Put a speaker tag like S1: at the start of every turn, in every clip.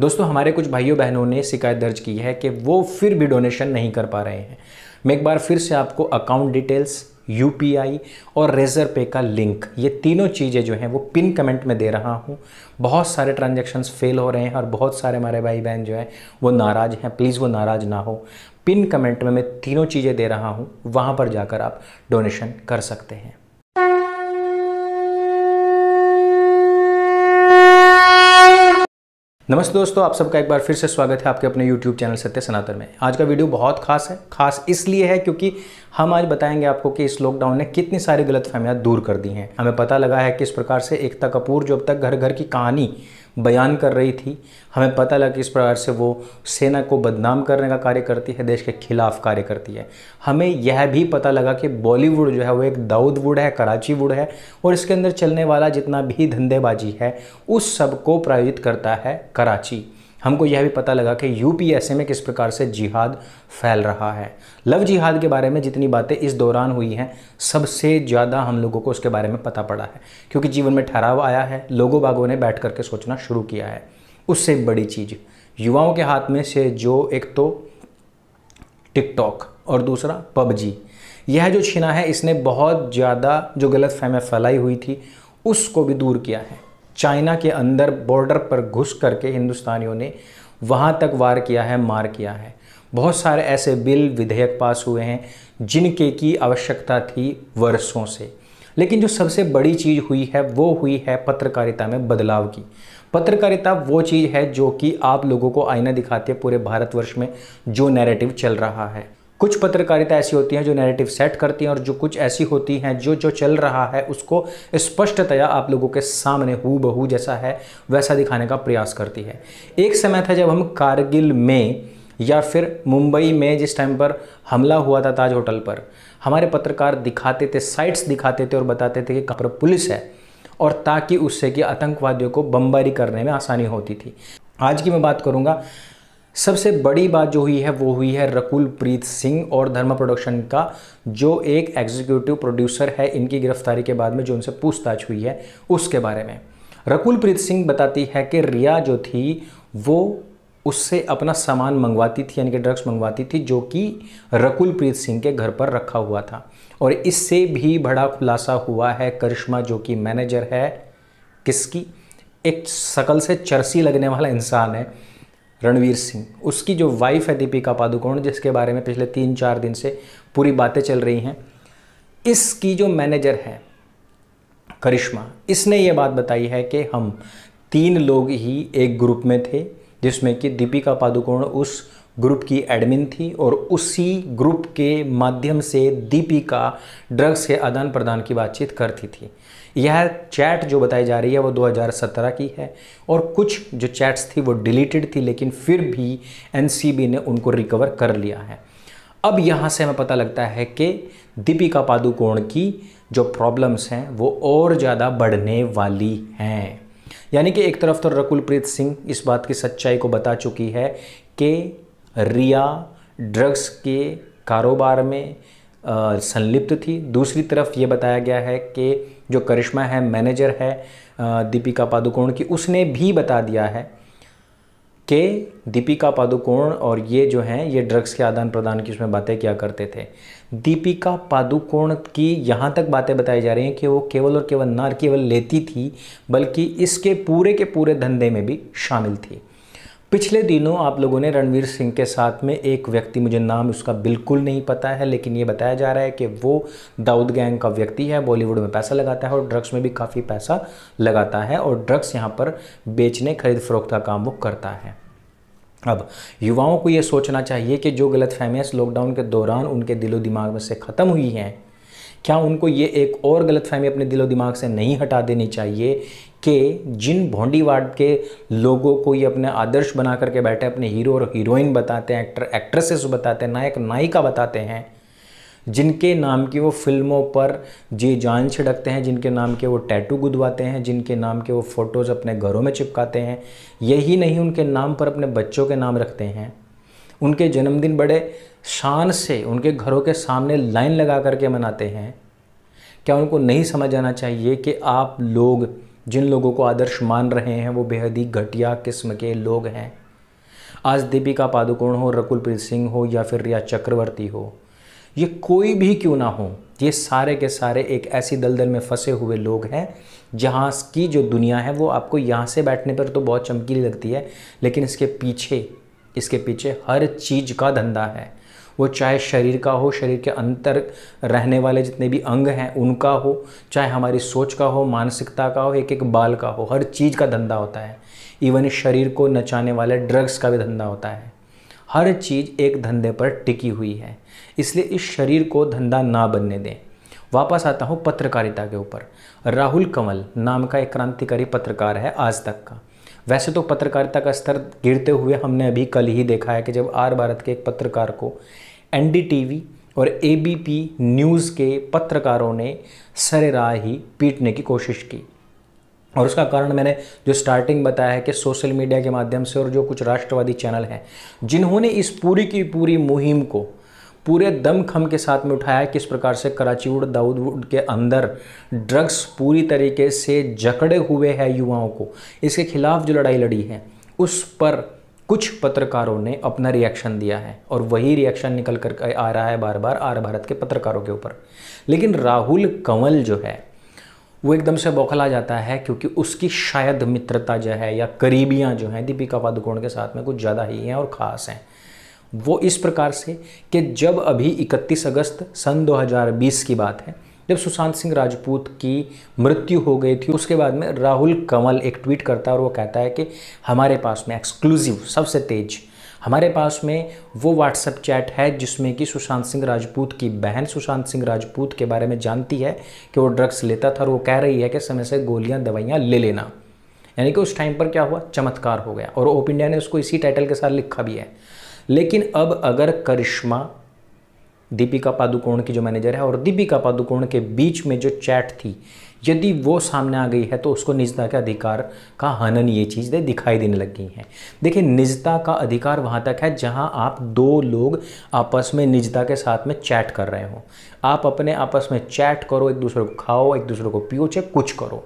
S1: दोस्तों हमारे कुछ भाइयों बहनों ने शिकायत दर्ज की है कि वो फिर भी डोनेशन नहीं कर पा रहे हैं मैं एक बार फिर से आपको अकाउंट डिटेल्स यू और रेजर पे का लिंक ये तीनों चीज़ें जो हैं वो पिन कमेंट में दे रहा हूँ बहुत सारे ट्रांजेक्शन्स फेल हो रहे हैं और बहुत सारे हमारे भाई बहन जो हैं वो नाराज़ हैं प्लीज़ वो नाराज़ ना हो पिन कमेंट में मैं तीनों चीज़ें दे रहा हूँ वहाँ पर जाकर आप डोनेशन कर सकते हैं नमस्ते दोस्तों आप सबका एक बार फिर से स्वागत है आपके अपने YouTube चैनल सत्य सनातन में आज का वीडियो बहुत खास है खास इसलिए है क्योंकि हम आज बताएंगे आपको कि इस लॉकडाउन ने कितनी सारी गलतफहमियां दूर कर दी हैं हमें पता लगा है कि इस प्रकार से एकता कपूर जो अब तक घर घर की कहानी बयान कर रही थी हमें पता लगा कि इस प्रकार से वो सेना को बदनाम करने का कार्य करती है देश के खिलाफ कार्य करती है हमें यह भी पता लगा कि बॉलीवुड जो है वो एक दाऊद वुड है कराची वुड है और इसके अंदर चलने वाला जितना भी धंधेबाजी है उस सब को प्रायोजित करता है कराची हमको यह भी पता लगा कि यूपीएसए में किस प्रकार से जिहाद फैल रहा है लव जिहाद के बारे में जितनी बातें इस दौरान हुई हैं सबसे ज़्यादा हम लोगों को उसके बारे में पता पड़ा है क्योंकि जीवन में ठहराव आया है लोगों बागों ने बैठ करके सोचना शुरू किया है उससे बड़ी चीज़ युवाओं के हाथ में से जो एक तो टिकटॉक और दूसरा पबजी यह जो छीना है इसने बहुत ज़्यादा जो गलत फहमें फैलाई हुई थी उसको भी दूर किया है चाइना के अंदर बॉर्डर पर घुस करके हिंदुस्तानियों ने वहाँ तक वार किया है मार किया है बहुत सारे ऐसे बिल विधेयक पास हुए हैं जिनके की आवश्यकता थी वर्षों से लेकिन जो सबसे बड़ी चीज़ हुई है वो हुई है पत्रकारिता में बदलाव की पत्रकारिता वो चीज़ है जो कि आप लोगों को आईना दिखाती है पूरे भारतवर्ष में जो नैरेटिव चल रहा है कुछ पत्रकारिता ऐसी होती हैं जो नैरेटिव सेट करती हैं और जो कुछ ऐसी होती हैं जो जो चल रहा है उसको स्पष्टतया आप लोगों के सामने हु बहू जैसा है वैसा दिखाने का प्रयास करती है एक समय था जब हम कारगिल में या फिर मुंबई में जिस टाइम पर हमला हुआ था ताज होटल पर हमारे पत्रकार दिखाते थे साइट्स दिखाते थे और बताते थे कि कहाँ पर पुलिस है और ताकि उससे कि आतंकवादियों को बमबारी करने में आसानी होती थी आज की मैं बात करूँगा सबसे बड़ी बात जो हुई है वो हुई है रकुल प्रीत सिंह और धर्मा प्रोडक्शन का जो एक एग्जीक्यूटिव प्रोड्यूसर है इनकी गिरफ्तारी के बाद में जो उनसे पूछताछ हुई है उसके बारे में रकुल प्रीत सिंह बताती है कि रिया जो थी वो उससे अपना सामान मंगवाती थी यानी कि ड्रग्स मंगवाती थी जो कि रकुल प्रीत सिंह के घर पर रखा हुआ था और इससे भी बड़ा खुलासा हुआ है करिश्मा जो कि मैनेजर है किसकी एक शकल से चरसी लगने वाला इंसान है रणवीर सिंह उसकी जो वाइफ है दीपिका पादुकोण जिसके बारे में पिछले तीन चार दिन से पूरी बातें चल रही हैं इसकी जो मैनेजर है करिश्मा इसने ये बात बताई है कि हम तीन लोग ही एक ग्रुप में थे जिसमें कि दीपिका पादुकोण उस ग्रुप की एडमिन थी और उसी ग्रुप के माध्यम से दीपिका ड्रग्स के आदान प्रदान की बातचीत करती थी यह चैट जो बताई जा रही है वो 2017 की है और कुछ जो चैट्स थी वो डिलीटेड थी लेकिन फिर भी एनसीबी ने उनको रिकवर कर लिया है अब यहाँ से हमें पता लगता है कि दीपिका पादुकोण की जो प्रॉब्लम्स हैं वो और ज़्यादा बढ़ने वाली हैं यानी कि एक तरफ तो रकुलप्रीत सिंह इस बात की सच्चाई को बता चुकी है कि रिया ड्रग्स के कारोबार में संलिप्त थी दूसरी तरफ ये बताया गया है कि जो करिश्मा है मैनेजर है दीपिका पादुकोण की उसने भी बता दिया है कि दीपिका पादुकोण और ये जो हैं ये ड्रग्स के आदान प्रदान की उसमें बातें किया करते थे दीपिका पादुकोण की यहाँ तक बातें बताई जा रही हैं कि वो केवल और केवल ना केवल लेती थी बल्कि इसके पूरे के पूरे धंधे में भी शामिल थी पिछले दिनों आप लोगों ने रणवीर सिंह के साथ में एक व्यक्ति मुझे नाम उसका बिल्कुल नहीं पता है लेकिन ये बताया जा रहा है कि वो दाऊद गैंग का व्यक्ति है बॉलीवुड में पैसा लगाता है और ड्रग्स में भी काफ़ी पैसा लगाता है और ड्रग्स यहाँ पर बेचने खरीद फरोख्त का काम वो करता है अब युवाओं को ये सोचना चाहिए कि जो गलत फहमियाँ लॉकडाउन के दौरान उनके दिलो दिमाग में से ख़त्म हुई हैं क्या उनको ये एक और गलतफहमी अपने दिलो दिमाग से नहीं हटा देनी चाहिए कि जिन भोंडी वार्ड के लोगों को ये अपने आदर्श बना करके बैठे अपने हीरो और हीरोइन बताते हैं एक्टर एक्ट्रेसेस बताते हैं नायक नायिका बताते हैं जिनके नाम की वो फिल्मों पर जी जान छिड़कते हैं जिनके नाम के वो टैटू गुदवाते हैं जिनके नाम के वो फ़ोटोज़ अपने घरों में चिपकाते हैं यही नहीं उनके नाम पर अपने बच्चों के नाम रखते हैं उनके जन्मदिन बड़े शान से उनके घरों के सामने लाइन लगा करके मनाते हैं क्या उनको नहीं समझ आना चाहिए कि आप लोग जिन लोगों को आदर्श मान रहे हैं वो बेहद ही घटिया किस्म के लोग हैं आज दीपिका पादुकोण हो रकुलप्रीत सिंह हो या फिर रिया चक्रवर्ती हो ये कोई भी क्यों ना हो ये सारे के सारे एक ऐसी दलदल में फंसे हुए लोग हैं जहाँ की जो दुनिया है वो आपको यहाँ से बैठने पर तो बहुत चमकीली लगती है लेकिन इसके पीछे इसके पीछे हर चीज़ का धंधा है वो चाहे शरीर का हो शरीर के अंतर रहने वाले जितने भी अंग हैं उनका हो चाहे हमारी सोच का हो मानसिकता का हो एक एक बाल का हो हर चीज़ का धंधा होता है इवन शरीर को नचाने वाले ड्रग्स का भी धंधा होता है हर चीज़ एक धंधे पर टिकी हुई है इसलिए इस शरीर को धंधा ना बनने दें वापस आता हूँ पत्रकारिता के ऊपर राहुल कंवल नाम का एक क्रांतिकारी पत्रकार है आज तक का वैसे तो पत्रकारिता का स्तर गिरते हुए हमने अभी कल ही देखा है कि जब आर भारत के एक पत्रकार को एनडीटीवी और एबीपी न्यूज़ के पत्रकारों ने सरेरा ही पीटने की कोशिश की और उसका कारण मैंने जो स्टार्टिंग बताया है कि सोशल मीडिया के माध्यम से और जो कुछ राष्ट्रवादी चैनल हैं जिन्होंने इस पूरी की पूरी मुहिम को पूरे दमखम के साथ में उठाया है किस प्रकार से कराची वुड दाऊद के अंदर ड्रग्स पूरी तरीके से जकड़े हुए हैं युवाओं को इसके खिलाफ जो लड़ाई लड़ी है उस पर कुछ पत्रकारों ने अपना रिएक्शन दिया है और वही रिएक्शन निकल कर आ रहा है बार बार आर भारत के पत्रकारों के ऊपर लेकिन राहुल कंवल जो है वो एकदम से बौखला जाता है क्योंकि उसकी शायद मित्रता जो है या करीबियाँ जो हैं दीपिका पादुकोण के साथ में कुछ ज़्यादा ही हैं और ख़ास हैं वो इस प्रकार से कि जब अभी 31 अगस्त सन 2020 की बात है जब सुशांत सिंह राजपूत की मृत्यु हो गई थी उसके बाद में राहुल कंवल एक ट्वीट करता है और वो कहता है कि हमारे पास में एक्सक्लूसिव सबसे तेज हमारे पास में वो व्हाट्सएप चैट है जिसमें कि सुशांत सिंह राजपूत की बहन सुशांत सिंह राजपूत के बारे में जानती है कि वो ड्रग्स लेता था और वो कह रही है कि समय से गोलियां दवाइयां ले लेना यानी कि उस टाइम पर क्या हुआ चमत्कार हो गया और ओप इंडिया ने उसको इसी टाइटल के साथ लिखा भी है लेकिन अब अगर करिश्मा दीपिका पादुकोण की जो मैनेजर है और दीपिका पादुकोण के बीच में जो चैट थी यदि वो सामने आ गई है तो उसको निजता के अधिकार का हनन ये दे दिखाई देने लग गई हैं देखिए निजता का अधिकार वहाँ तक है जहाँ आप दो लोग आपस में निजता के साथ में चैट कर रहे हो आप अपने आपस में चैट करो एक दूसरे को खाओ एक दूसरे को पियो चाहे कुछ करो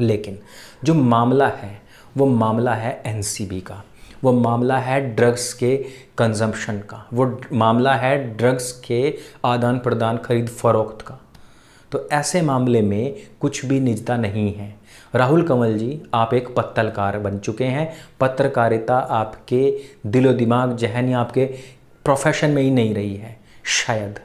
S1: लेकिन जो मामला है वो मामला है एनसीबी का वो मामला है ड्रग्स के कंजम्पशन का वो मामला है ड्रग्स के आदान प्रदान खरीद फरोख्त का तो ऐसे मामले में कुछ भी निजता नहीं है राहुल कंवल जी आप एक पत्रकार बन चुके हैं पत्रकारिता आपके दिलो दिमाग जहन या आपके प्रोफेशन में ही नहीं रही है शायद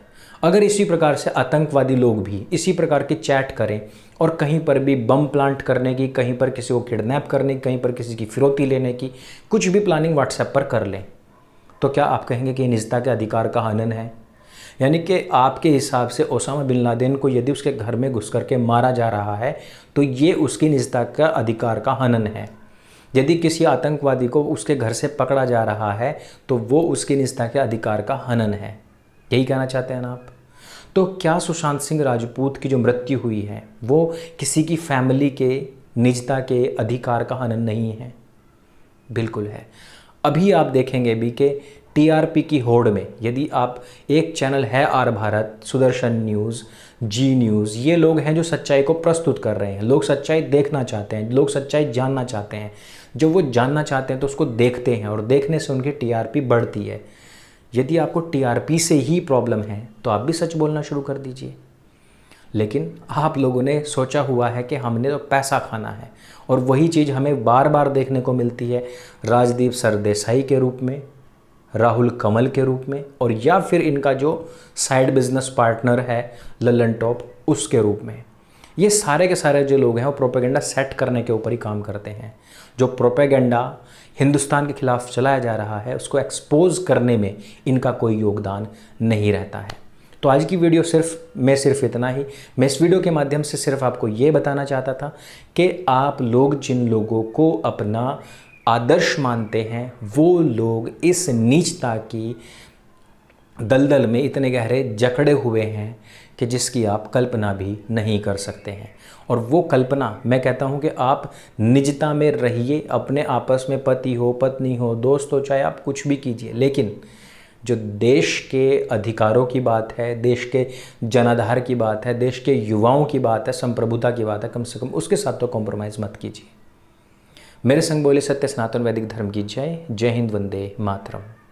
S1: अगर इसी प्रकार से आतंकवादी लोग भी इसी प्रकार की चैट करें और कहीं पर भी बम प्लांट करने की कहीं पर किसी को किडनैप करने की कहीं पर किसी की फिरौती लेने की कुछ भी प्लानिंग व्हाट्सएप पर कर लें तो क्या आप कहेंगे कि निजता के अधिकार का हनन है यानी कि आपके हिसाब से ओसामा बिन लादेन को यदि उसके घर में घुस करके मारा जा रहा है तो ये उसकी निजता का अधिकार का हनन है यदि किसी आतंकवादी को उसके घर से पकड़ा जा रहा है तो वो उसकी निजता के अधिकार का हनन है यही कहना चाहते हैं ना आप तो क्या सुशांत सिंह राजपूत की जो मृत्यु हुई है वो किसी की फैमिली के निजता के अधिकार का हनन नहीं है बिल्कुल है अभी आप देखेंगे भी कि टीआरपी की होड़ में यदि आप एक चैनल है R Bharat Sudarshan news Zee news ये लोग हैं जो सच्चाई को प्रस्तुत कर रहे हैं लोग सच्चाई देखना चाहते हैं लोग सच्चाई जानना चाहते हैं जब वो जानना चाहते हैं तो उसको देखते हैं और देखने से उनकी टीआरपी बढ़ती है यदि आपको टीआरपी से ही प्रॉब्लम है तो आप भी सच बोलना शुरू कर दीजिए लेकिन आप लोगों ने सोचा हुआ है कि हमने तो पैसा खाना है और वही चीज़ हमें बार बार देखने को मिलती है राजदीप सरदेसाई के रूप में राहुल कमल के रूप में और या फिर इनका जो साइड बिजनेस पार्टनर है लल्लन टॉप उसके रूप में ये सारे के सारे जो लोग हैं वो प्रोपेगेंडा सेट करने के ऊपर ही काम करते हैं जो प्रोपेगेंडा हिंदुस्तान के खिलाफ चलाया जा रहा है उसको एक्सपोज करने में इनका कोई योगदान नहीं रहता है तो आज की वीडियो सिर्फ मैं सिर्फ इतना ही मैं इस वीडियो के माध्यम से सिर्फ आपको ये बताना चाहता था कि आप लोग जिन लोगों को अपना आदर्श मानते हैं वो लोग इस नीचता की दलदल में इतने गहरे जकड़े हुए हैं कि जिसकी आप कल्पना भी नहीं कर सकते हैं और वो कल्पना मैं कहता हूँ कि आप निजता में रहिए अपने आपस में पति हो पत्नी हो दोस्त हो चाहे आप कुछ भी कीजिए लेकिन जो देश के अधिकारों की बात है देश के जनाधार की बात है देश के युवाओं की बात है संप्रभुता की बात है कम से कम उसके साथ तो कॉम्प्रोमाइज़ मत कीजिए मेरे संग बोले सत्य सनातन वैदिक धर्म की जय जय हिंद वंदे मातरम